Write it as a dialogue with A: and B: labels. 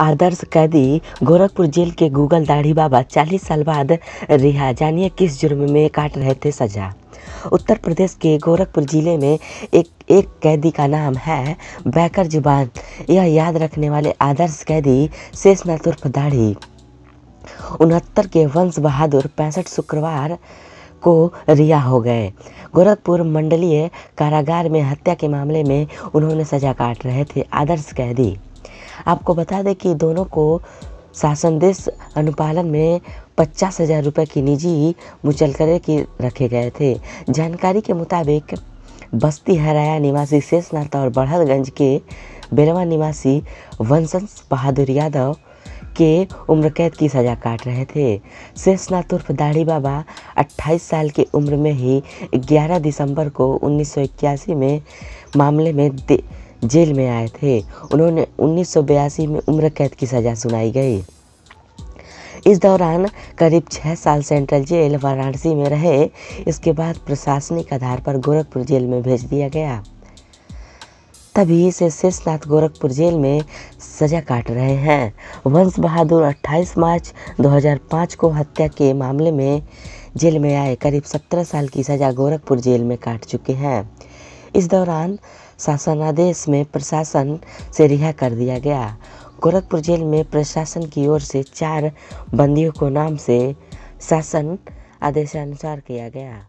A: आदर्श कैदी गोरखपुर जेल के गूगल दाढ़ी बाबा 40 साल बाद रिहा जानिए किस जुर्म में काट रहे थे सजा उत्तर प्रदेश के गोरखपुर जिले में एक एक कैदी का नाम है बैकर जुबान यह याद रखने वाले आदर्श कैदी शेषनाथ उर्फ दाढ़ी उनहत्तर के वंश बहादुर पैंसठ शुक्रवार को रिहा हो गए गोरखपुर मंडलीय कारागार में हत्या के मामले में उन्होंने सजा काट रहे थे आदर्श कैदी आपको बता दें कि दोनों को शासन देश अनुपालन में पचास हजार रुपये की निजी मुचल कर रखे गए थे जानकारी के मुताबिक बस्ती हराया निवासी शेषनाथ और बढ़लगंज के बेरवा निवासी वंशंस बहादुर यादव के उम्र कैद की सज़ा काट रहे थे शेषनाथ उर्फ दाढ़ी बाबा 28 साल की उम्र में ही 11 दिसंबर को उन्नीस में मामले में जेल में आए थे उन्होंने उन्नीस में उम्र कैद की सज़ा सुनाई गई इस दौरान करीब छः साल सेंट्रल जेल वाराणसी में रहे इसके बाद प्रशासनिक आधार पर गोरखपुर जेल में भेज दिया गया तभी से शेषनाथ गोरखपुर जेल में सजा काट रहे हैं वंश बहादुर 28 मार्च 2005 को हत्या के मामले में जेल में आए करीब 17 साल की सजा गोरखपुर जेल में काट चुके हैं इस दौरान शासनादेश में प्रशासन से रिहा कर दिया गया गोरखपुर जेल में प्रशासन की ओर से चार बंदियों को नाम से शासन आदेशानुसार किया गया